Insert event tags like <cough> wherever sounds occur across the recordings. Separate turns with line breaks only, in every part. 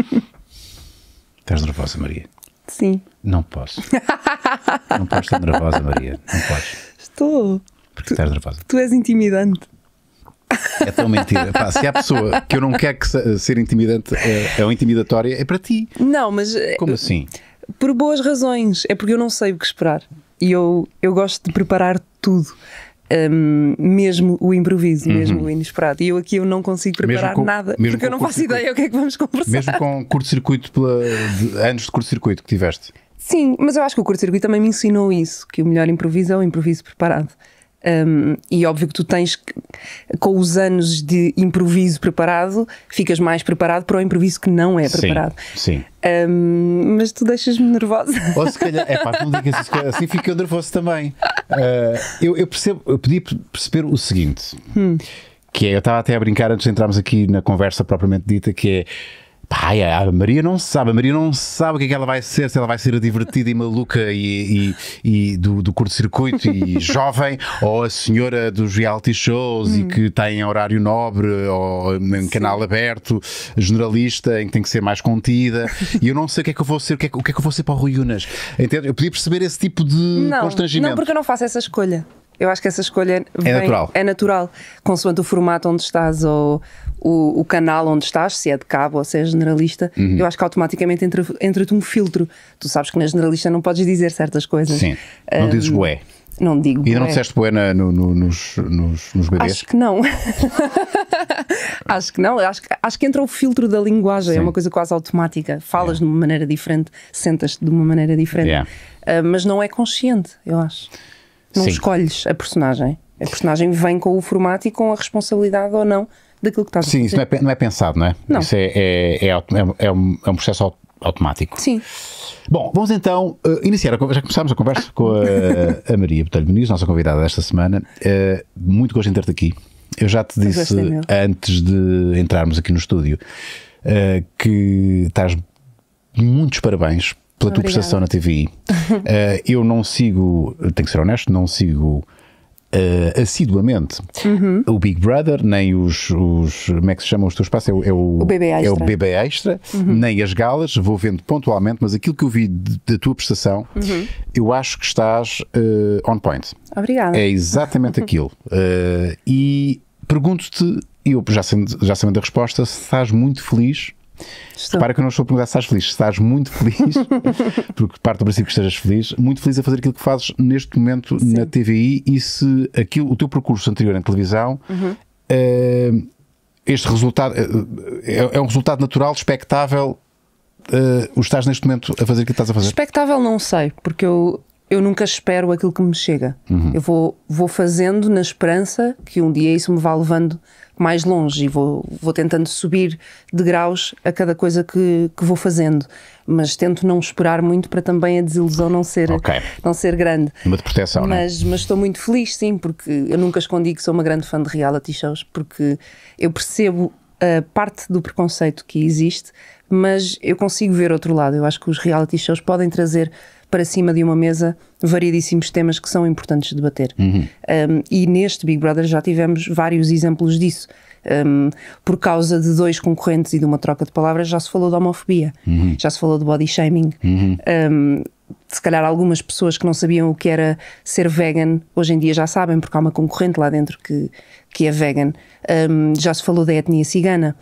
<laughs> Estás nervosa, Maria? Sim. Não posso. não posso estar nervosa, Maria. Não posso.
Estou.
Porque tu, estás nervosa?
Tu és intimidante.
É tão mentira. Pá, se há pessoa que eu não quero que ser intimidante é, é intimidatória, é para ti.
Não, mas. Eh, Como assim? Por boas razões. É porque eu não sei o que esperar. E eu, eu gosto de preparar tudo um, mesmo o improviso, uhum. mesmo o inesperado. E eu aqui eu não consigo preparar com, nada porque eu não faço ideia o que é que vamos conversar. Mesmo
com curto-circuito, anos de curto-circuito que tiveste.
Sim, mas eu acho que o curto-circuito também me ensinou isso, que o melhor improviso é o improviso preparado. Um, e óbvio que tu tens, com os anos de improviso preparado, ficas mais preparado para o improviso que não é preparado.
Sim. sim. Um, mas tu deixas-me nervosa. Ou se calhar, é pá, não digas isso, assim fico eu nervoso também. Uh, eu, eu, percebo, eu podia perceber o seguinte: hum. que é, eu estava até a brincar antes de entrarmos aqui na conversa propriamente dita, que é Pai, a Maria não sabe, a Maria não sabe o que é que ela vai ser, se ela vai ser divertida e maluca e, e, e do, do curto-circuito e <laughs> jovem, ou a senhora dos reality shows hum. e que tem horário nobre ou um canal aberto, generalista, em que tem que ser mais contida, <laughs> e eu não sei o que é que eu vou ser, o que é que, que, é que eu vou ser para o Rui Unas. Entende? Eu podia perceber esse tipo de não, constrangimento. Não, porque eu não
faço essa escolha. Eu acho que essa escolha é vem, é, natural. é natural, consoante o formato onde estás ou o, o, canal onde estás, se é de cabo ou se é generalista. Uhum. Eu acho que automaticamente entra-te entra um filtro. Tu sabes que na generalista não podes dizer certas coisas. Sim, não um, dizes bué. Não digo. E não disseste
bué no, no, nos, nos, nos bebês? Acho
que não. <laughs> acho que não. Acho, acho que entra o filtro da linguagem. É Sim. É uma coisa quase automática. Falas yeah. de uma maneira diferente, sentas-te de uma maneira diferente. Yeah. Uh, mas não é consciente, eu acho. Não Sim. escolhes a personagem. A personagem vem com o formato e com a responsabilidade ou não
daquilo que estás Sim, a fazer. Sim, isso não é, não é, pensado, não é? Não. Isso é, é, é, é, é um, é um processo automático. Sim. Bom, vamos então uh, iniciar. A, já começámos a conversa ah. com a, a Maria Botelho Muniz, nossa convidada desta semana. Uh, muito gosto em ter-te aqui. Eu já te disse antes de entrarmos aqui no estúdio uh, que estás muitos parabéns pela Obrigada. tua prestação na TVI. uh, <laughs> eh, eu não sigo, tenho que ser honesto, não sigo uh, assiduamente uhum. o Big Brother, nem os, os. Como é que se chama o teu espaço? É, o, é o, o BB Extra. É o BB Extra, uhum. nem as galas, vou vendo pontualmente, mas aquilo que eu vi da tua prestação, uhum. eu acho que estás uh, on point.
Obrigada. É exatamente <laughs> aquilo.
Uh, e pergunto-te, eu já já sabendo a resposta, se estás muito feliz Estou. que eu não estou a perguntar se estás feliz. Estás muito feliz, <laughs> porque parte do princípio que estejas feliz, muito feliz a fazer aquilo que fazes neste momento Sim. na TVI e se aquilo, o teu percurso anterior em televisão. Uhum. Uh, este resultado eh, eh, é, é um resultado natural, expectável uh, o estás neste momento a fazer o que estás a fazer?
Expectável não sei, porque eu, eu nunca espero aquilo que me chega. Uhum. Eu vou, vou fazendo na esperança que um dia isso me vá levando mais longe e vou, vou tentando subir de graus a cada coisa que, que vou fazendo. Mas tento não esperar muito para também a desilusão não ser, okay. não ser grande.
Uma de proteção, é? mas,
não? mas estou muito feliz, sim, porque eu nunca escondi que sou uma grande fã de reality shows, porque eu percebo a parte do preconceito que existe, mas eu consigo ver outro lado. Eu acho que os reality shows podem trazer para cima de uma mesa variedíssimos temas que são importantes de debater. Uhum. Um, e neste Big Brother já tivemos vários exemplos disso. Um, por causa de dois concorrentes e de uma troca de palavras, já se falou de homofobia, uhum. já se falou de body shaming. Uhum. Um, se calhar algumas pessoas que não sabiam o que era ser vegan, hoje em dia já sabem, porque há uma concorrente lá dentro que, que é vegan. Um, já se falou da etnia cigana,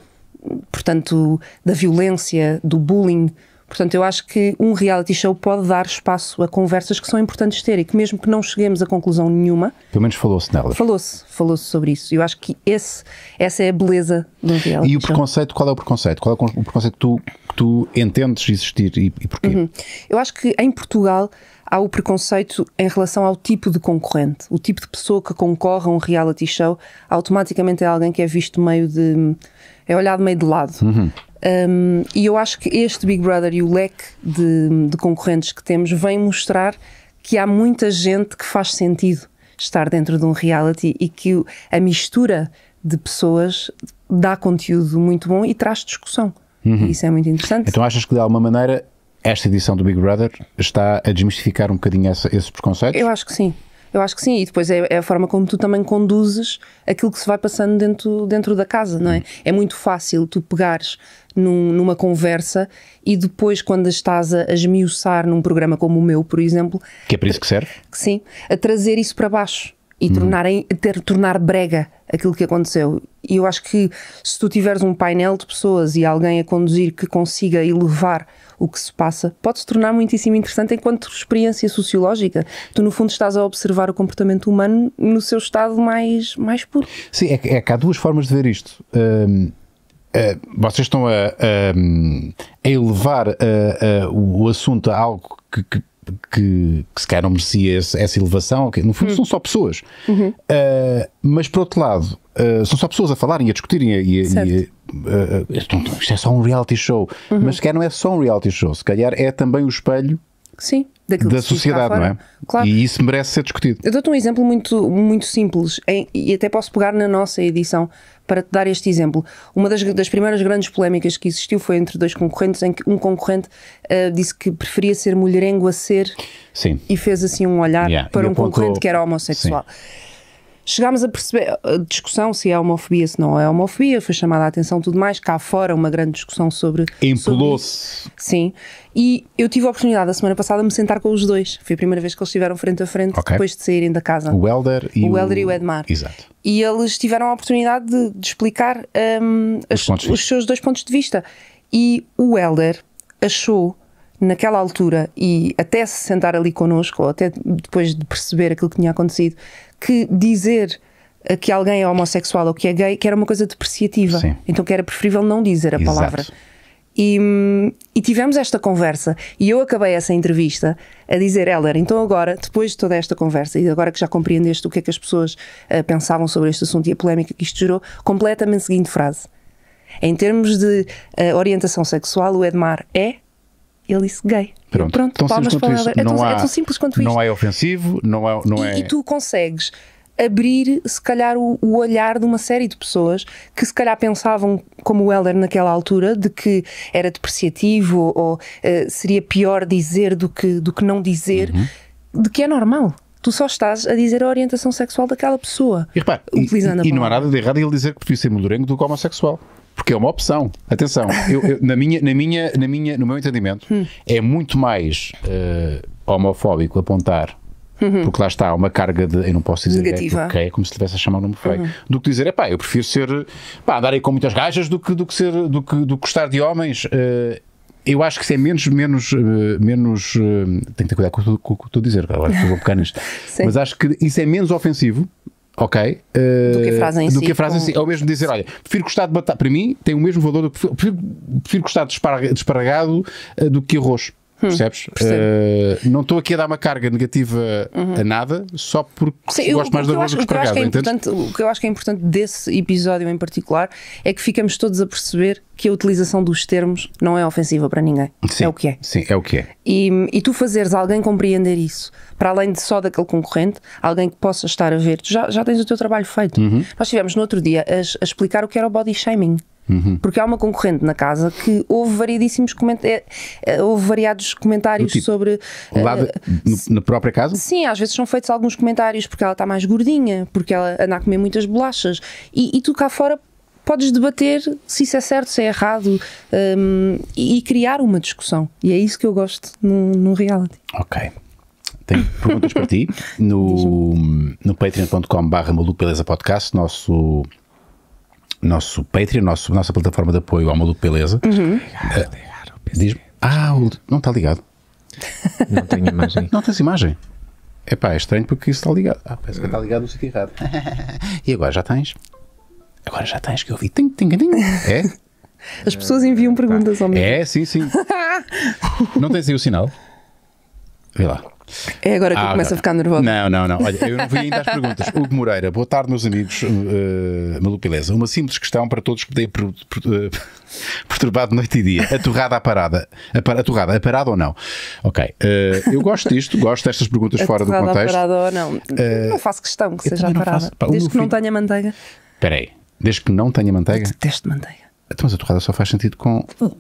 portanto, da violência, do bullying. Portanto, eu acho que um reality show pode dar espaço a conversas que são importantes ter e que mesmo que não cheguemos a conclusão nenhuma...
Pelo menos falou-se nelas.
Falou-se, falou-se sobre isso. Eu acho que esse, essa é a beleza do reality
show. E o show. preconceito, qual é o preconceito? Qual é o preconceito que tu, que tu entendes existir e, e
porquê? Uhum. Eu acho que em Portugal há o preconceito em relação ao tipo de concorrente. O tipo de pessoa que concorre a um reality show automaticamente é alguém que é visto meio de. é olhado meio de lado. Uhum. Um, e eu acho que este Big Brother e o leque de, de concorrentes que temos vem mostrar que há muita gente que faz sentido estar dentro de um reality e que a mistura de pessoas dá conteúdo muito bom e traz discussão. Uhum.
E isso é muito interessante. Então achas que de alguma maneira esta edição do Big Brother está a desmistificar um bocadinho essa, esses preconceitos? Eu
acho que sim. Eu acho que sim, e depois é, é, a forma como tu também conduzes aquilo que se vai passando dentro, dentro da casa, não é? É muito fácil tu pegares num, numa conversa e depois, quando estás a, a esmiuçar num programa como o meu, por exemplo.
Que é para isso que serve?
Que, sim, a trazer isso para baixo e hum. tornarem, ter, tornar brega aquilo que aconteceu. E eu acho que se tu tiveres um painel de pessoas e alguém a conduzir que consiga elevar o que se passa, pode se tornar muitíssimo interessante enquanto experiência sociológica. Tu, no fundo, estás a observar o comportamento humano no seu estado mais, mais puro.
Sim, é, é que há duas formas de ver isto. Hum, eh, vocês estão a, a, hum, a elevar eh, eh, o assunto a algo que, que, que, que calhar não merecia essa elevação. Okay? No fundo, uhum. são só pessoas. Uhum. Uh, mas, por outro lado, uh, são só pessoas a falarem, a discutirem. E, e, uh, isto é só um reality show. Uhum. Mas, se calhar, não é só um reality show. Se calhar, é também o espelho. Sim da sociedade, não é? Claro. E isso merece ser discutido.
Eu dou-te um exemplo muito, muito simples e até posso pegar na nossa edição para te dar este exemplo. Uma das, das primeiras grandes polémicas que existiu foi entre dois concorrentes, em que um concorrente uh, disse que preferia ser mulherengo a ser Sim. e fez assim um olhar
yeah. para e um apontou... concorrente que
era homossexual. Sim. Chegámos a perceber a discussão se é homofobia, se não é homofobia, foi chamada a atenção tudo mais. Cá fora, uma grande discussão sobre. Empolou-se. Sim. E eu tive a oportunidade, a semana passada, de me sentar com os dois. Foi a primeira vez que eles estiveram frente a frente okay. depois de saírem da casa. O Helder e o, o, e o Edmar. Exato. E eles tiveram a oportunidade de, de explicar um, os, as, os seus dois pontos de vista. E o Helder achou naquela altura e até se sentar ali connosco, ou até depois de perceber aquilo que tinha acontecido, que dizer que alguém é homossexual ou que é gay que era uma coisa depreciativa. Sim. Então que era preferível não dizer a Exato. palavra. E, e, tivemos esta conversa e eu acabei essa entrevista a dizer, Heller, então agora, depois de toda esta conversa e agora que já compreendeste o que é que as pessoas uh, pensavam sobre este assunto e a polémica que isto gerou, completamente seguinte frase. Em termos de uh, orientação sexual, o Edmar é ele disse gay.
Pronto, Pronto tão palmas para isso, é, tão, é há, é tão simples quanto isto. Não é ofensivo, não é. Não e, é... e tu
consegues abrir, se calhar, o, o, olhar de uma série de pessoas que, se calhar, pensavam, como o Heller naquela altura, de que era depreciativo ou, ou uh, eh, seria pior dizer do que, do que não dizer, uhum. de que é normal. Tu só estás a dizer a orientação sexual daquela pessoa. E,
repare, utilizando e, e não há nada de errado ele dizer que podia ser mulherengo do que homossexual porque é uma opção. Atenção, eu, eu, na minha, na minha, na minha, no meu entendimento, hum. é muito mais uh, homofóbico apontar. Uhum. Porque lá está uma carga de. Eu não posso dizer é Negativa. É, é como se estivesse a chamar o nome feio. Uhum. Do que dizer, é pá, eu prefiro ser. pá, andar aí com muitas gajas do que, do que, ser, do que, do que gostar de homens. Uh, eu acho que isso é menos, menos, eh, menos. Tenho que ter cuidado com o que estou a dizer, agora vou pegar nisto. <laughs> Mas acho que isso é menos ofensivo Ok. Uh, do que a eh, frase em si. Ou é mesmo dizer, olha, prefiro gostar de batata. Para mim, tem o mesmo valor. prefiro, prefiro gostar de, de esparagado uh, eh, do que arroz. Hum, percebes? Uh, não estou aqui a dar uma carga negativa uhum. a nada, só porque Sim, gosto eu, mais da que do que É
o que eu acho que é importante desse episódio em particular é que ficamos todos a perceber que a utilização dos termos não é ofensiva para ninguém.
Sim, é o que é. Sim, é o que é.
E, e tu fazeres alguém compreender isso, para além de só daquele concorrente, alguém que possa estar a ver, tu já, já tens o teu trabalho feito. Uhum. Nós estivemos no outro dia a, a explicar o que era o body shaming. Uhum. Porque há uma concorrente na casa que houve variadíssimos comentários, houve é, é, variados comentários tipo, sobre. Eh, no, na própria casa? Sim, às vezes são feitos alguns comentários porque ela está mais gordinha, porque ela anda a comer muitas bolachas. E, e tu cá fora podes debater se isso é certo, se é errado um, e, criar uma discussão. E é isso que eu gosto no, no reality.
Ok. Tenho perguntas para ti <laughs> no, no patreon.com/barra Podcast, nosso nosso Patreon, nosso, nossa plataforma de apoio ao Maluco Beleza. Uhum. Eh, diz ah, o, não está ligado. <laughs> Não tenho imagem. Não tens imagem? É pá, é estranho porque isso está ligado. Ah, parece que está ligado no sítio errado. <laughs> e agora já tens? Agora já tens que eu vi. Ting, ting, É? As pessoas enviam ah, tá. perguntas ao meu. É, sim, sim. <laughs> não tens aí o sinal? Vê lá. É agora que ah, eu começo a ficar nervoso. Não, não, não. Olha, eu não vi ainda as <laughs> perguntas. Hugo Moreira, boa tarde, meus amigos. Uh, Malupileza. Uma simples questão para todos que têm uh, <laughs> perturbado noite e dia. A torrada à parada. A, par, a torrada, a parada ou não? Ok. Uh, eu gosto disto, gosto destas perguntas a fora do contexto. A
parada ou não? Uh, não faço questão que seja à parada. Desde que não tenha manteiga.
Espera aí. Desde que não tenha manteiga? Teste manteiga. Então, mas a torrada só faz sentido com uh,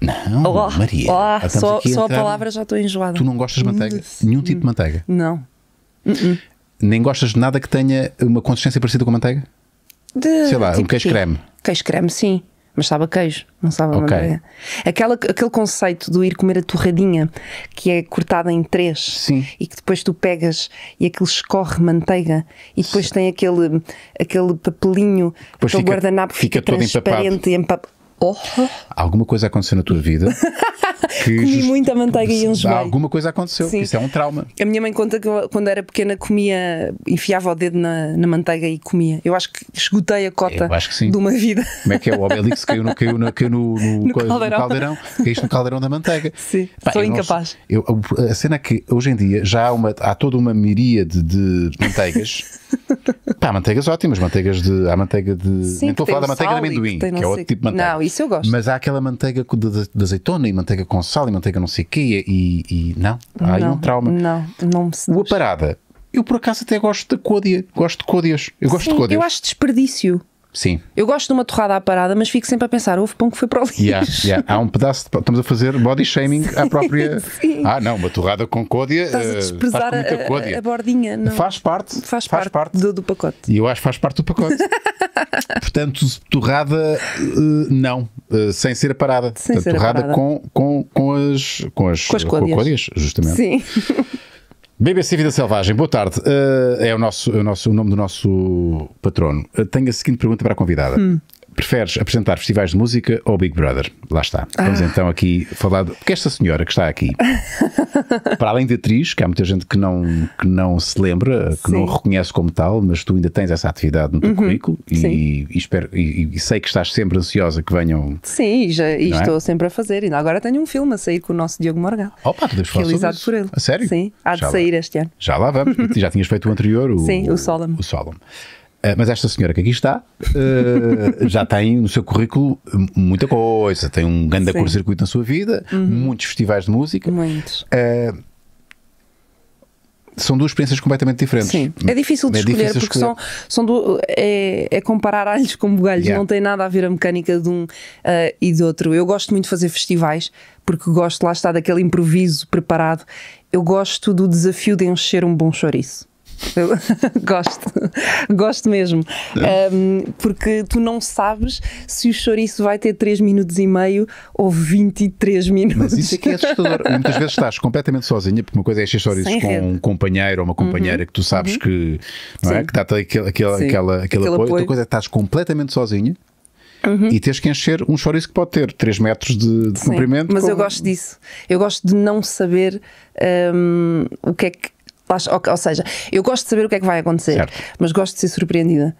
não, oh, Maria. Oh, só, só a palavra já estou enjoada. Tu não gostas de manteiga? Hum, Nenhum tipo de hum. manteiga? Não. Uh -uh. Nem gostas de nada que tenha uma consistência parecida com manteiga?
De, Sei lá, tipo um queijo creme. Queijo creme, sim. Mas estava queijo, não estava okay. manteiga. Aquela, aquele conceito de ir comer a torradinha, que é cortada em três, sim. e que depois tu pegas e aquilo escorre manteiga, e depois sim. tem aquele, aquele papelinho, depois aquele guardanapo fica, fica todo transparente, e empapado. Oh.
Alguma coisa aconteceu na tua vida. <laughs> Que comi just... muita
manteiga e uns Alguma
coisa aconteceu, Sim. isso é um trauma.
A minha mãe conta que eu, quando era pequena comia, enfiava o dedo na, na manteiga e comia. Eu acho
que esgotei a cota de uma vida.
Como é que é? O Obelix
caiu no, caiu no, caiu no, no, <laughs> no caldeirão. No caldeirão. Caíste no caldeirão da manteiga. Sim, Pá, sou incapaz. Não, eu, a cena é que hoje em dia já há, uma, há toda uma miríade de manteigas. <laughs> Pá, manteigas ótimas, manteigas de. Há manteiga de. Sim, nem estou a falar da manteiga de amendoim, que, que é outro tipo de manteiga. Não, isso eu gosto. Mas há aquela manteiga de, de, de azeitona e manteiga com sal e manteiga não sei o quê e. e não, há aí um trauma. Não, não me seduz. O parada, Eu por acaso até gosto de côdea, gosto de côdeas. Eu gosto Sim, de côdeas. Eu acho
desperdício. Sim. Eu gosto de uma torrada à parada, mas fico sempre a pensar: houve pão que foi para o lixo.
Yeah, yeah. Há um pedaço de Estamos a fazer body shaming <laughs> sim, à própria. Sim. Ah, não, uma torrada com côdea. Estás a eh, desprezar a, a,
bordinha. Não. Faz parte. Faz, faz parte, parte. Do, do, pacote.
E eu acho que faz parte do pacote. <laughs> Portanto, torrada, eh, não. Eh, sem ser a parada. Sem Portanto, ser torrada a parada. Com, com, com as, com as, com as côdeas. Com, justamente. Sim. <laughs> BBC Vida Selvagem, boa tarde. Uh, é o, nosso, é o, nosso, o nome do nosso patrono. Uh, tenho a seguinte pergunta para a convidada. Hum. Preferes apresentar festivais de música ou Big Brother? Lá está. Vamos ah. então aqui falar do, porque esta senhora que está aqui, <laughs> para além de atriz, que há muita gente que não, que não se lembra, que Sim. não reconhece como tal, mas tu ainda tens essa atividade no teu uhum. currículo e, e, espero, e, e, sei que estás sempre ansiosa que venham.
Sim, e, já, e é? estou sempre a fazer. e agora tenho um filme a sair com o nosso Diogo Morgado. Opa, tu falar Realizado por ele. A sério? Sim, há já de lá. sair este ano.
Já lá vamos. <laughs> já tinhas feito o anterior, o, Sim, o O Solemn. Eh, mas esta senhora que aqui está eh, já tem no seu currículo muita coisa, tem um grande curto-circuito na sua vida, uhum. muitos festivais de música. Muitos. Uh, são duas experiências completamente diferentes. Sim, é difícil de é escolher difícil porque escolher.
são, são do, é, é comparar alhos com bugalhos, yeah. não tem nada a ver a mecânica de um uh, e do outro. Eu gosto muito de fazer festivais porque gosto lá está daquele improviso preparado. Eu gosto do desafio de encher um bom chouriço. <laughs> gosto, gosto mesmo. Um, é. porque tu não sabes se o chouriço vai ter 3 minutos e meio ou 23 minutos. Mas isso é que é assustador. <laughs> Muitas vezes
estás completamente sozinha, porque uma coisa é encher chouriço com rede. um companheiro ou uma uhum. companheira uhum. que tu sabes uhum. que, não é? que dá-te aquele, aquele, aquele, aquele apoio. apoio. Outra coisa é que estás completamente sozinha. Uhum. e tens que encher um chouriço que pode ter 3 metros de, de comprimento. Mas eu gosto
disso. Eu gosto de não saber um, o que é que ou, seja, eu gosto de saber o que é que vai acontecer, certo. mas gosto de ser surpreendida.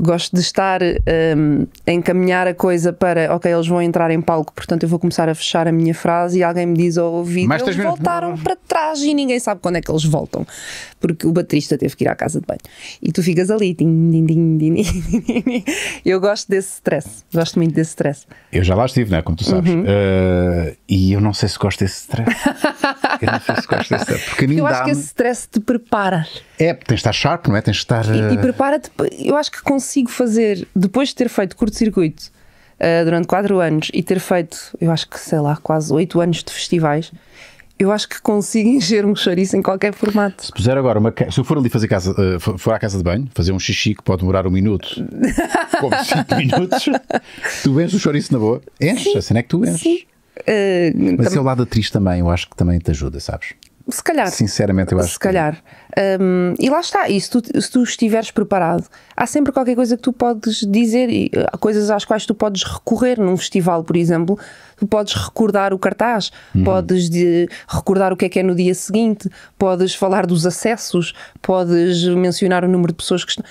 Gosto de estar um, a encaminhar a coisa para, ok, eles vão entrar em palco, portanto eu vou começar a fechar a minha frase e alguém me diz ao ouvido, eles voltaram para trás e ninguém sabe quando é que eles voltam, porque o baterista teve que ir à casa de banho. E tu ficas ali, din, din, din, din, eu gosto desse stress, gosto muito desse stress.
Eu já lá estive, né? como tu sabes, uhum. uh, e eu não sei se gosto desse stress. <laughs> Eu é Eu acho que esse
stress te prepara.
É, tens de estar sharp, não é? Tens de estar. E, e eh,
prepara-te. Eu acho que consigo fazer, depois de ter feito curto-circuito uh, durante 4 anos e ter feito, eu acho que sei lá, quase 8 anos de festivais, eu acho que consigo <laughs> encher um chouriço em qualquer
formato. Se puser agora uma. Se eu for ali fazer casa. Uh, for à casa de banho, fazer um xixi que pode demorar um minuto,
<laughs> como 5 minutos,
tu vens o chouriço na boa. Enches, assim é que tu enches. Sim.
Uh,
Mas tam... é o lado atriz também, eu acho que também te ajuda, sabes? Se
calhar. Sinceramente, eu acho. Se calhar. Que... Um, e lá está, e se tu, se tu estiveres preparado, há sempre qualquer coisa que tu podes dizer, e, eh, coisas às quais tu podes recorrer num festival, por exemplo. Tu podes recordar o cartaz, uhum. podes de, recordar o que é que é no dia seguinte, podes falar dos acessos, podes mencionar o número de pessoas que estão.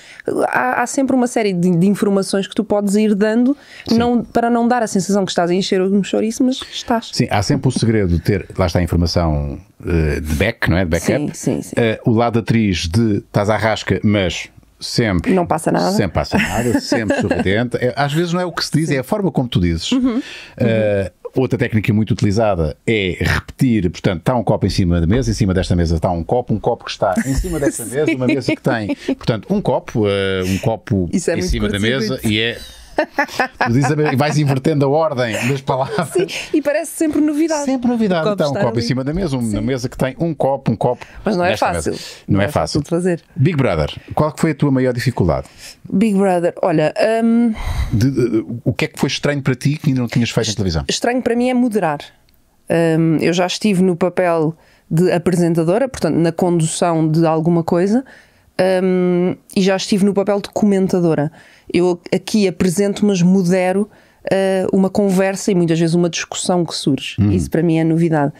Há, há sempre uma série de, de, informações que tu podes ir dando não, para não dar a sensação que estás a encher um chouriço, mas
estás. Sim, há sempre o segredo de ter, lá está a informação eh, de back, não é? De backup. Sim, sim, sim. Eh, o lado atriz de estás à rasca, mas sempre. Não passa nada. Sempre passa nada, sempre sorridente. É, às vezes não é o que se diz, é a forma como tu dizes. Uhum, uhum. Uh, outra técnica muito utilizada é repetir, portanto, está um copo em cima da mesa, em cima desta mesa está um copo, um copo que está em cima desta <laughs> mesa, uma mesa que tem, portanto, um copo, uh, um copo é em cima da mesa e é é vais invertendo a ordem das palavras. Sim,
e parece sempre novidade. Sempre novidade. Então, um copo ali. em cima
da mesa, uma mesa que tem um copo, um copo. Mas não é fácil. Não, é não é, fácil fazer. Big Brother, qual foi a tua maior dificuldade? Big
Brother, olha. Um...
De, de, o que é que foi estranho para ti que ainda não tinhas feito na televisão?
Estranho para mim é moderar. Um, eu já estive no papel de apresentadora, portanto, na condução de alguma coisa um, e já estive no papel de comentadora. Eu aqui apresento, mas modero uh, uma conversa e muitas vezes uma discussão que surge. Uhum. Isso para mim é novidade.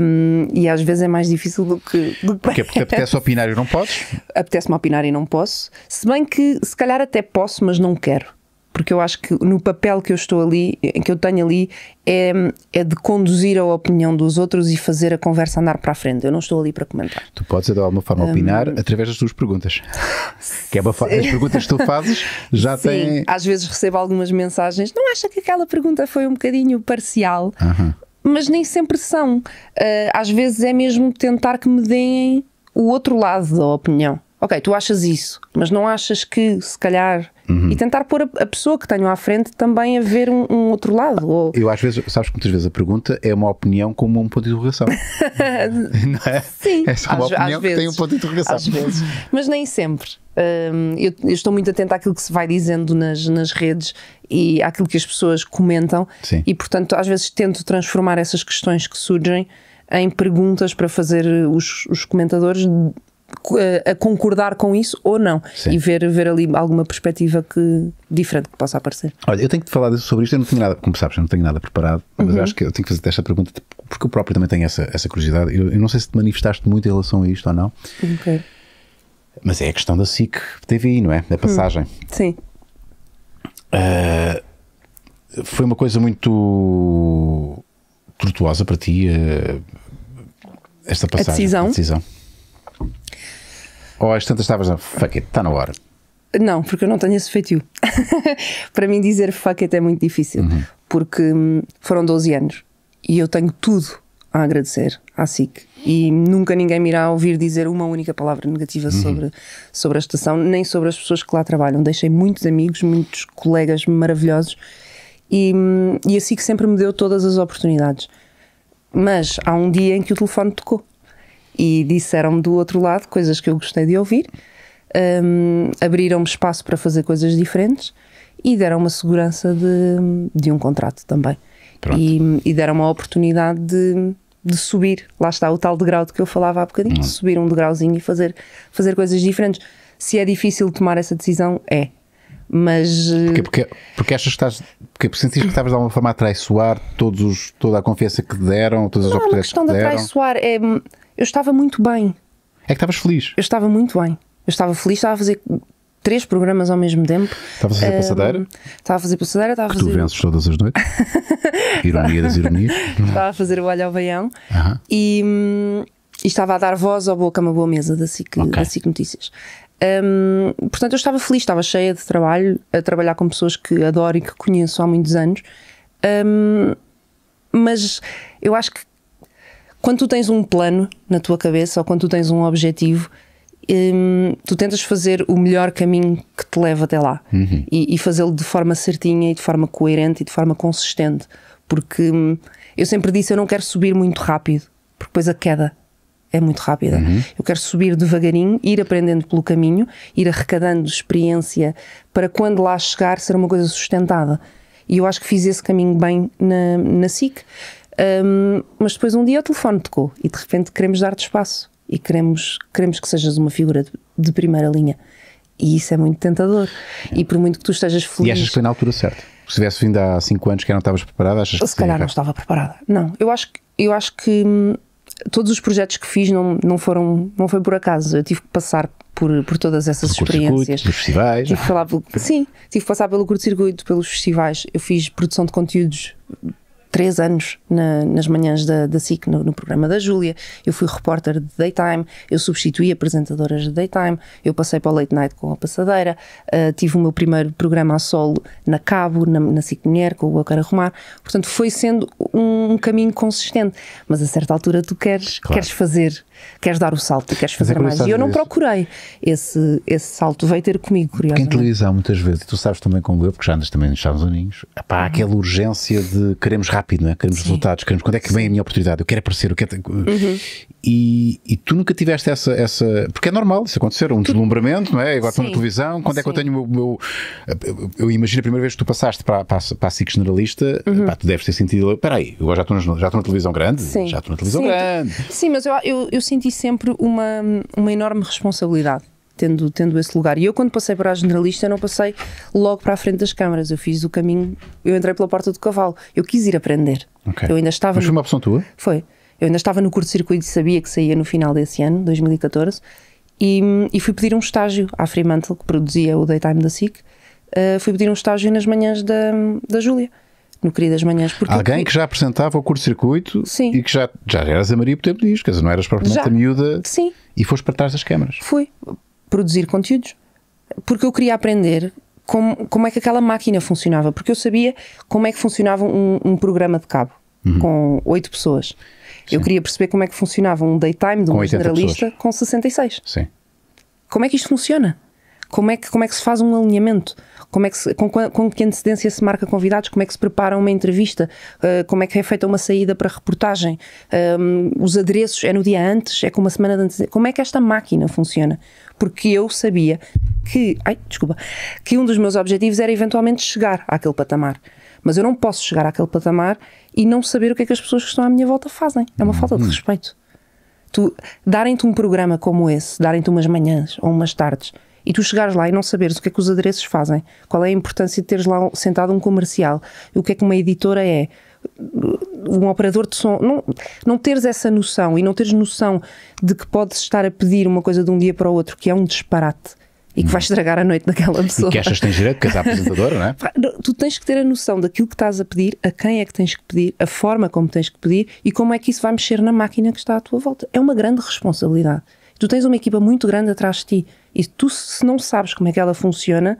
Um, e às vezes é mais difícil do que. Do que
porque, é porque apetece opinar e não podes?
Apetece-me opinar e não posso. Se bem que, se calhar, até posso, mas não quero porque eu acho que no papel que eu estou ali, que eu tenho ali, é, é de conduzir a opinião dos outros e fazer a conversa andar para a frente. Eu não estou ali para comentar.
Tu podes, de alguma forma, opinar um... através das tuas perguntas. <laughs> que é uma fa... As perguntas que tu fazes já Sim, têm.
Às vezes recebo algumas mensagens. Não acha que aquela pergunta foi um bocadinho parcial? Uhum. Mas nem sempre são. Ah, às vezes é mesmo tentar que me deem o outro lado da opinião. Ok, tu achas isso, mas não achas que se calhar Uhum. E tentar pôr a, pessoa que tenho à frente também a ver um, um outro lado. Ou...
Eu às vezes, sabes que muitas vezes a pergunta é uma opinião com um ponto de interrogação. <laughs>
Não
é? Sim. É só uma às, opinião às vezes, que tem um ponto de interrogação. Às vezes.
<laughs> Mas nem sempre. Um, eu, eu, estou muito atento àquilo que se vai dizendo nas, nas redes e àquilo que as pessoas comentam. Sim. E, portanto, às vezes tento transformar essas questões que surgem em perguntas para fazer os, os comentadores eh, a concordar com isso ou não Sim. e ver, ver ali alguma perspectiva que, diferente que possa aparecer.
Olha, eu tenho que falar sobre isto, eu não tenho nada, como sabes, eu não tenho nada preparado, mas uhum. acho que eu tenho que fazer esta pergunta porque eu próprio também tenho essa, essa curiosidade. Eu, eu não sei se te manifestaste muito em relação a isto ou não. Okay. Mas é a questão da SIC TVI, não é? Da hum. passagem. Sim. Uh, foi uma coisa muito tortuosa para ti uh, esta passagem. A decisão. A decisão. Ou às tantas estavas a fuck it, está na hora?
Não, porque eu não tenho esse feitiço. <laughs> Para mim, dizer fuck it é muito difícil, uhum. porque hum, foram 12 anos e eu tenho tudo a agradecer à SIC. E nunca ninguém me irá ouvir dizer uma única palavra negativa uhum. sobre, sobre a estação, nem sobre as pessoas que lá trabalham. Deixei muitos amigos, muitos colegas maravilhosos e, hum, e a SIC sempre me deu todas as oportunidades. Mas há um dia em que o telefone tocou e disseram-me do outro lado coisas que eu gostei de ouvir, um, abriram-me espaço para fazer coisas diferentes e deram uma segurança de, de um contrato também. E, e, deram uma oportunidade de, de, subir, lá está o tal degrau de que eu falava há bocadinho, uhum. de subir um degrauzinho e fazer, fazer coisas diferentes. Se é difícil tomar essa decisão, é.
Mas. Porquê? Porque, porque achas que estás. Porque sentiste que estavas de alguma forma a traiçoar todos os, toda a confiança que deram, todas as não, é oportunidades que deram? a questão de
traiçoar é eu estava muito bem. É que estavas feliz. Eu estava muito bem. Eu estava feliz, estava a fazer três programas ao mesmo tempo.
Estava a fazer um, passadeira?
Estava a fazer passadeira, estava que a fazer. Tu
vences todas as noites. <laughs> Ironia das ironias.
estava a fazer o olho ao baião uh -huh. e, hum, e, estava a dar voz ao Boa Cama Boa Mesa da SIC, okay. da SIC Notícias. Um, portanto, eu estava feliz, estava cheia de trabalho, a trabalhar com pessoas que adoro e que conheço há muitos anos. Um, mas eu acho que quando tu tens um plano na tua cabeça ou quando tu tens um objetivo, hum, tu tentas fazer o melhor caminho que te leva até lá uhum. e, e fazê-lo de forma certinha e de forma coerente e de forma consistente. Porque hum, eu sempre disse: eu não quero subir muito rápido, porque depois a queda é muito rápida. Uhum. Eu quero subir devagarinho, ir aprendendo pelo caminho, ir arrecadando experiência para quando lá chegar ser uma coisa sustentada. E eu acho que fiz esse caminho bem na, na SIC. Um, mas depois um dia o telefone tocou e de repente queremos dar-te espaço e queremos, queremos que sejas uma figura de, de primeira linha. E isso é muito tentador. É. E por muito que tu estejas feliz. E achas que
foi na altura certa? Se tivesse vindo há 5 anos que não estavas preparada, achas que Se calhar não estava preparada.
Não, eu acho, eu acho que hum, todos os projetos que fiz não, não foram. Não foi por acaso. Eu tive que passar por, por todas essas por experiências. Pelos festivais. Tive que é? falar sim, tive que passar pelo curto-circuito, pelos festivais. Eu fiz produção de conteúdos três anos na, nas manhãs da, da SIC, no, no, programa da Júlia. Eu fui repórter de daytime, eu substituí apresentadoras de daytime, eu passei para o late night com a passadeira, uh, tive o meu primeiro programa a solo na Cabo, na, na SIC Mulher, com o Eu Quero Arrumar. Portanto, foi sendo um, caminho consistente. Mas a certa altura tu queres, claro. queres fazer queres dar o salto, queres é fazer é mais. E eu não procurei. Esse, esse salto veio ter comigo,
curiosamente. Porque em televisão, muitas vezes, e tu sabes também como eu, porque já andas também nos Estados Unidos, há uhum. aquela urgência de queremos rápido, é? queremos Sim. resultados, queremos quando é que vem a minha oportunidade, eu quero aparecer, eu quero. Uhum. E, e tu nunca tiveste essa, essa. Porque é normal isso acontecer, um deslumbramento, não é? Agora estou na televisão, quando Sim. é que eu tenho o meu. meu... Eu imagino a primeira vez que tu passaste para, para, para a SIC Generalista, uhum. pá, tu deves ter sentido. Peraí, eu já estou, na, já estou na televisão grande, já estou na televisão grande.
Sim, mas eu, eu, eu senti sempre uma, uma enorme responsabilidade. Tendo, tendo esse lugar. E eu, quando passei para a generalista, não passei logo para a frente das câmaras. Eu fiz o caminho, eu entrei pela porta do cavalo. Eu quis ir aprender. Okay. Eu ainda estava. Mas foi uma opção tua? Foi. Eu ainda estava no curto-circuito e sabia que saía no final desse ano, 2014. E, e, fui pedir um estágio à Fremantle, que produzia o Daytime da SIC. Uh, eh, fui pedir um estágio nas manhãs da, da Júlia no Queridas Manhãs. Alguém que
já apresentava o curto-circuito e que já, já eras a Maria por Dias, quer dizer, não eras propriamente já. a miúda. Sim. E foste para trás das câmaras. Fui.
Produzir conteúdos. Porque eu queria aprender como, como é que aquela máquina funcionava. Porque eu sabia como é que funcionava um, um programa de cabo uhum. com oito pessoas. Sim. Eu queria perceber como é que funcionava um daytime de um com generalista pessoas. com 66. Sim. Como é que isto funciona? Como é que, como é que se faz um alinhamento? como é que se, com, com, que antecedência se marca convidados, como é que se prepara uma entrevista, uh, como é que é feita uma saída para reportagem, um, ehm, os adereços é no dia antes, é com uma semana de antecedência, como é que esta máquina funciona? Porque eu sabia que, ai, desculpa, que um dos meus objetivos era eventualmente chegar àquele patamar. Mas eu não posso chegar àquele patamar e não saber o que é que as pessoas que estão à minha volta fazem. É uma falta de hum. respeito. Tu darem-te um programa como esse, darem-te umas manhãs ou umas tardes e tu chegares lá e não saberes o que é que os adereços fazem, qual é a importância de teres lá sentado um comercial, o que é que uma editora é, um operador de som, não, não teres essa noção e não teres noção de que podes estar a pedir uma coisa de um dia para o outro, que é um disparate. E que vais hum. estragar a noite daquela pessoa. E que achas
que tens direito, a és a apresentadora, não é?
<laughs> Tu tens que ter a noção daquilo que estás a pedir, a quem é que tens que pedir, a forma como tens que pedir e como é que isso vai mexer na máquina que está à tua volta. É uma grande responsabilidade. Tu tens uma equipa muito grande atrás de ti e tu, se não sabes como é que ela funciona,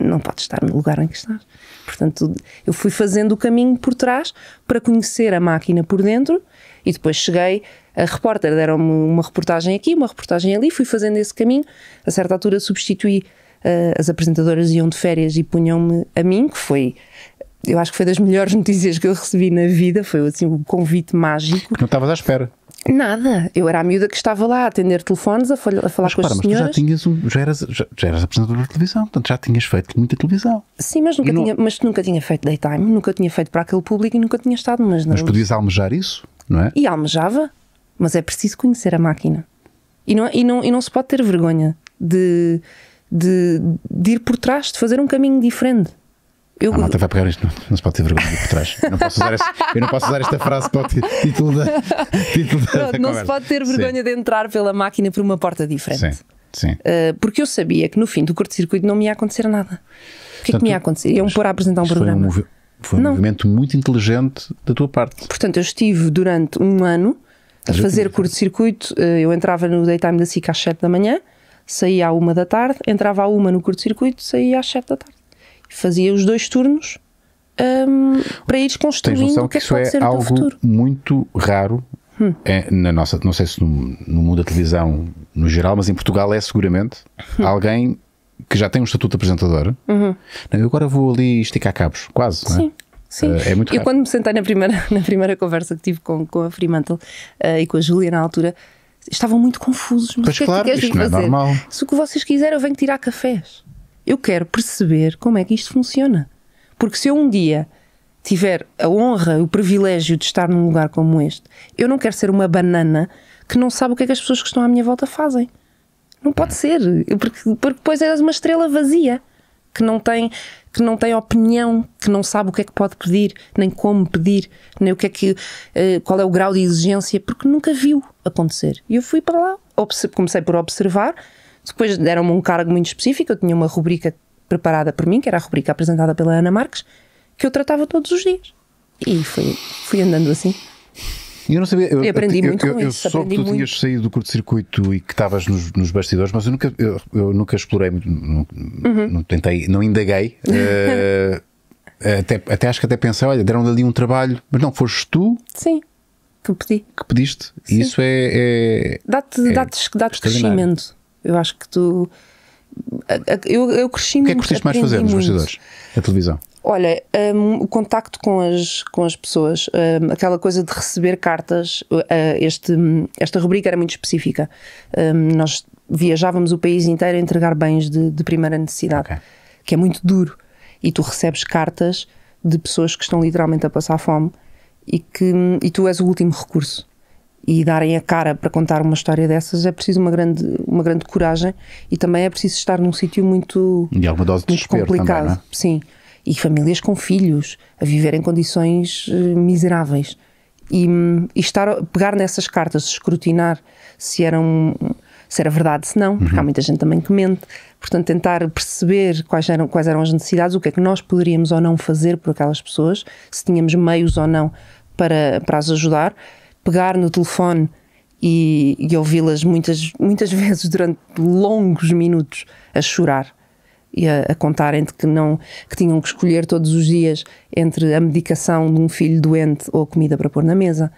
não podes estar no lugar em que estás. Portanto, eu fui fazendo o caminho por trás para conhecer a máquina por dentro e depois cheguei. A repórter deram-me uma reportagem aqui, uma reportagem ali, fui fazendo esse caminho. A certa altura substituí uh, as apresentadoras, iam de férias e punham-me a mim, que foi eu acho que foi das melhores <laughs> notícias que eu recebi na vida, foi assim um convite mágico.
Não estavas à espera.
Nada. Eu era a miúda que estava lá a atender telefones, a, falar mas, com as pessoas mas senhoras. Mas já
tinhas um, já eras, já, já eras apresentadora de televisão, portanto já tinhas feito muita televisão.
Sim, mas nunca, não... tinha, mas nunca tinha feito daytime, nunca tinha feito para aquele público e nunca tinha estado Mas podias
almejar isso, não é?
E almejava, mas é preciso conhecer a máquina. E não, é, e não, e não se pode ter vergonha de, de, de ir por trás, de fazer um caminho diferente. Eu...
A malta vai pegar isto, não, não se pode ter vergonha por trás. Eu não posso usar, esse, eu não posso usar esta frase para o título da, título da, Pronto, da Não se pode ter vergonha Sim.
de entrar pela máquina por uma porta diferente. Sim. Sim. Uh, porque eu sabia que no fim do curto-circuito não me ia acontecer nada. O que é que me ia acontecer? Iam pôr a apresentar um programa.
Foi um, foi um movimento muito inteligente da tua parte.
Portanto, eu estive durante um ano a fazer curto-circuito. Ah, eu entrava no daytime da SIC às 7 da manhã, saía à 1 da tarde, entrava à 1 no curto-circuito, saía às 7 da tarde fazia os dois turnos um, para ires construindo Tens é que, que isso é algo
muito raro hum. é, na nossa, não sei se no, no, mundo da televisão no geral, mas em Portugal é seguramente hum. alguém que já tem um estatuto de apresentadora. Uhum. Eu agora vou ali esticar cabos, quase. Sim. Não é? Sim. Uh, é muito eu quando
me sentei na primeira, <laughs> na primeira conversa que tive com, com a Fremantle uh, e com a Júlia na altura, estavam muito confusos. Mas pois o que claro, é que isto não é normal. Se o que vocês quiserem, eu venho tirar cafés eu quero perceber como é que isto funciona. Porque se eu um dia tiver a honra, o privilégio de estar num lugar como este, eu não quero ser uma banana que não sabe o que é que as pessoas que estão à minha volta fazem. Não pode ser, porque, porque depois és uma estrela vazia que não tem que não tem opinião, que não sabe o que é que pode pedir, nem como pedir, nem o que é que eh, qual é o grau de exigência, porque nunca viu acontecer. E eu fui para lá, comecei por observar, depois deram-me um cargo muito específico, eu tinha uma rubrica preparada por mim, que era a rubrica apresentada pela Ana Marques, que eu tratava todos os dias. E fui, fui andando assim.
Eu não sabia. Eu, eu aprendi eu, muito eu, com eu, isso. Eu soube que tu muito. tinhas saído do curto-circuito e que estavas nos, nos, bastidores, mas eu nunca, eu, nunca explorei muito, não, uhum. não tentei, não indaguei. uh, <laughs> até, até acho que até pensei, olha, deram ali um trabalho, mas não foste tu.
Sim. Que pedi.
Que pediste. Sim. Isso é. é dá-te é dá dá crescimento.
Eu acho que tu. Eu, eu cresci muito. O que é que curtiste mais fazer nos bastidores? A televisão? Olha, um, o contacto com as, com as pessoas, um, aquela coisa de receber cartas, uh, uh este, hum, esta rubrica era muito específica. Um, nós viajávamos o país inteiro a entregar bens de, de primeira necessidade, okay. que é muito duro. E tu recebes cartas de pessoas que estão literalmente a passar fome e, que, hum, e tu és o último recurso e darem a cara para contar uma história dessas é preciso uma grande, uma grande coragem e também é preciso estar num sítio muito,
e alguma dose muito de complicado. Também, é?
Sim. E famílias com filhos a viver em condições eh, miseráveis. E, e estar pegar nessas cartas, escrutinar se eram se era verdade, se não, porque uhum. há muita gente também que mente. Portanto, tentar perceber quais eram, quais eram as necessidades, o que é que nós poderíamos ou não fazer por aquelas pessoas, se tínhamos meios ou não para, para as ajudar pegar no telefone e, e ouvi-las muitas, muitas <laughs> vezes durante longos minutos a chorar e a, a contarem de que não que tinham que escolher todos os dias entre a medicação de um filho doente ou comida para pôr na mesa.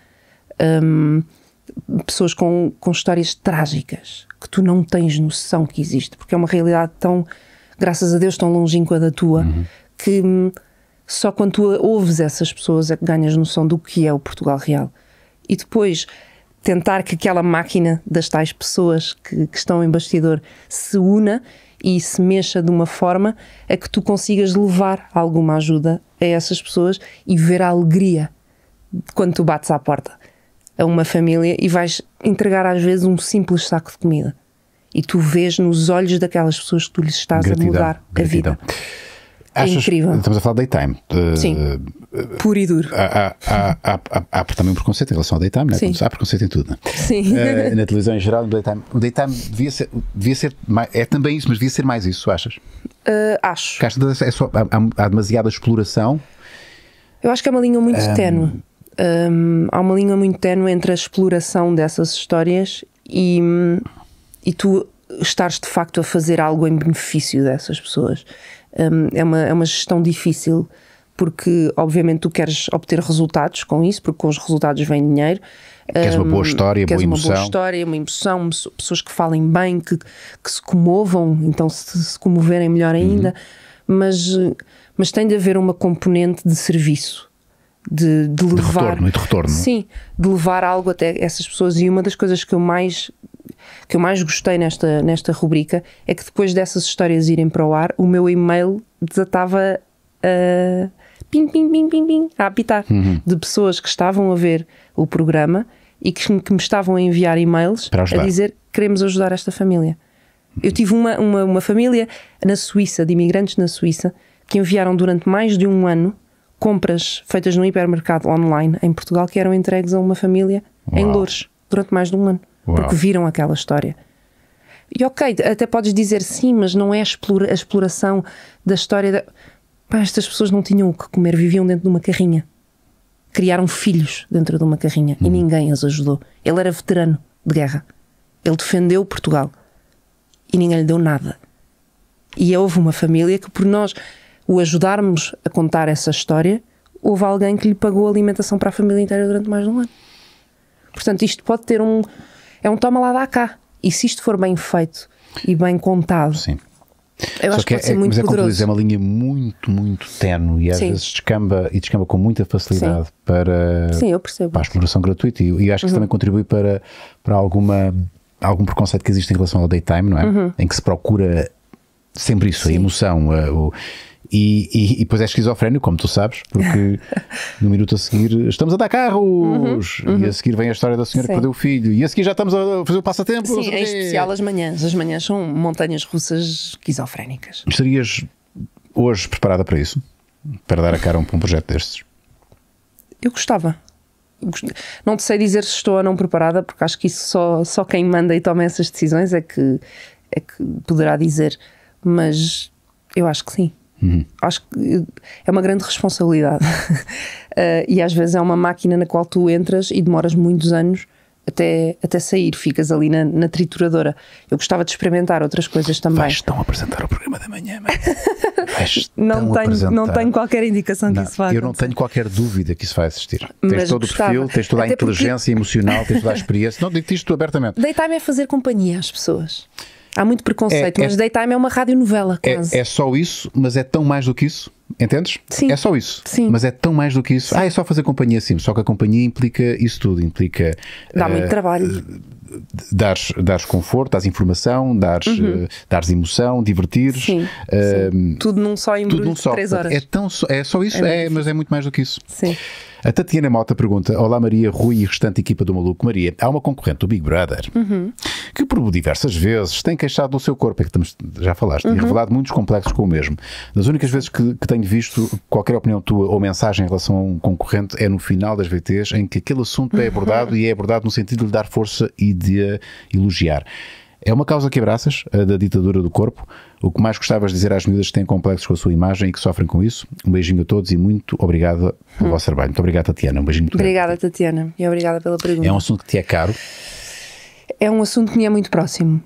Um, pessoas com, com histórias trágicas que tu não tens noção que existe, porque é uma realidade tão, graças a Deus, tão longínqua da tua uhum. que hum, só quando tu ouves essas pessoas é que ganhas noção do que é o Portugal real e depois tentar que aquela máquina das tais pessoas que, que estão em bastidor se una e se mexa de uma forma a que tu consigas levar alguma ajuda a essas pessoas e ver a alegria quando tu bates à porta a uma família e vais entregar às vezes um simples saco de comida. E tu vês nos olhos daquelas pessoas que tu lhes estás gratidão, a mudar gratidão. a
vida. É achas, é incrível. Estamos a falar de daytime. De, Sim. Uh, puro e duro. Há, há, há, há, há também um preconceito em relação ao daytime, né? Sim. Há preconceito em tudo, né?
Sim. Uh, <laughs> na
televisão em geral, no daytime. O daytime devia ser, devia ser mais, é também isso, mas devia ser mais isso, achas? Uh, acho. Que é só, há, há, demasiada exploração.
Eu acho que é uma linha muito um, ténue. Um, há uma linha muito ténue entre a exploração dessas histórias e, e tu estares de facto a fazer algo em benefício dessas pessoas um, é, uma, é uma gestão difícil, porque obviamente tu queres obter resultados com isso, porque com os resultados vem dinheiro. Queres uma boa hum, história, boa emoção. uma boa história, uma emoção, pessoas que falem bem, que, que se comovam, então se, se comoverem melhor uhum. ainda. Uhum. Mas, mas tem de haver uma componente de serviço. De, de, levar. De retorno, de retorno. É? Sim, de levar algo até essas pessoas. E uma das coisas que eu mais que eu mais gostei nesta, nesta rubrica é que depois dessas histórias irem para o ar, o meu e-mail desatava a ah, pim, pim, pim, pim, pim, a apitar uhum. de pessoas que estavam a ver o programa e que, que me estavam a enviar e-mails a dizer queremos ajudar esta família. Uhum. Eu tive uma, uma, uma família na Suíça, de imigrantes na Suíça, que enviaram durante mais de um ano compras feitas num hipermercado online em Portugal que eram entregues a uma família Uau. em Lourdes durante mais de um ano. Uau. porque viram aquela história. E ok, até podes dizer sim, mas não é a exploração da história da. Pá, estas pessoas não tinham o que comer, viviam dentro de uma carrinha. Criaram filhos dentro de uma carrinha hum. e uhum. ninguém as ajudou. Ele era veterano de guerra. Ele defendeu Portugal e ninguém lhe deu nada. E houve uma família que, por nós o ajudarmos a contar essa história, houve alguém que lhe pagou alimentação para a família inteira durante mais de um ano. Portanto, isto pode ter um, é um toma lá dá cá. E se isto for bem feito e bem contado, Sim.
Eu Só acho que, que é, muito muito mas é poderoso. é, é uma linha muito, muito tenue e às Sim. vezes descamba e descamba com muita facilidade Sim. para, Sim, para a exploração gratuita e, e acho que uhum. isso também contribui para, para alguma, algum preconceito que existe em relação ao daytime, não é? Uhum. Em que se procura sempre isso, a emoção, a, o, e, e, e depois é esquizofrénico, como tu sabes, porque <laughs> no minuto a seguir estamos a dar carros uhum, uhum. e a seguir vem a história da senhora Sim. que perdeu o filho e a seguir já estamos a fazer o passatempo. Sim, em é especial
as manhãs. As manhãs são montanhas russas esquizofrénicas.
Estarias hoje preparada para isso? Para dar a cara para um projeto destes?
Eu gostava. Não te sei dizer se estou ou não preparada, porque acho que isso só, só quem manda e toma essas decisões é que, é que poderá dizer. Mas eu acho que sim. Uhum. Acho que é uma grande responsabilidade. uh, <laughs> e às vezes é uma máquina na qual tu entras e demoras muitos anos até, até sair, ficas ali na, na trituradora. Eu gostava de experimentar outras coisas também. Vais tão apresentar o programa da manhã, mas
<laughs> não, tenho, apresentar. não tenho qualquer indicação não, que isso vá acontecer. Eu não tenho qualquer dúvida que isso vai existir. Mas tens todo gostava. o perfil, tens toda a até inteligência porque... emocional, tens toda a experiência. não digo isto abertamente.
Deitar-me a é fazer companhia às pessoas. Há muito preconceito, é, mas é, Daytime é uma rádio é,
quase. É, é só isso, mas é tão mais do que isso. Entendes? Sim. É só isso. Sim. Mas é tão mais do que isso. Sim. Ah, é só fazer companhia sim. Só que a companhia implica isso tudo. Implica. Dá uh, muito eh, trabalho dares, dares conforto, dares informação, dares, uhum. Eh, dares emoção, divertires. Sim, sim. Ehm, tudo num só em num só. 3 horas. É, tão, é só isso, é, é mas é muito mais do que isso. Sim. A Tatiana Mota pergunta: Olá Maria, Rui e restante equipa do Maluco. Maria, há uma concorrente do Big Brother uhum. que, por diversas vezes, tem queixado do seu corpo, é que estamos, já falaste, uhum. e revelado muitos complexos com o mesmo. Das únicas vezes que, que, tenho visto qualquer opinião tua ou mensagem em relação a um concorrente é no final das VTs, em que aquele assunto é abordado uhum. <laughs> e é abordado no sentido de lhe dar força e de de elogiar. É uma causa que abraças, a da ditadura do corpo. O que mais gostavas de dizer às miúdas que têm complexos com a sua imagem e que sofrem com isso? Um beijinho a todos e muito obrigado pelo hum. vosso trabalho. Muito obrigado, Tatiana. Um beijinho muito
Obrigada, Tatiana, e obrigada pela pergunta. É um
assunto que te é caro?
É um assunto que me é muito próximo.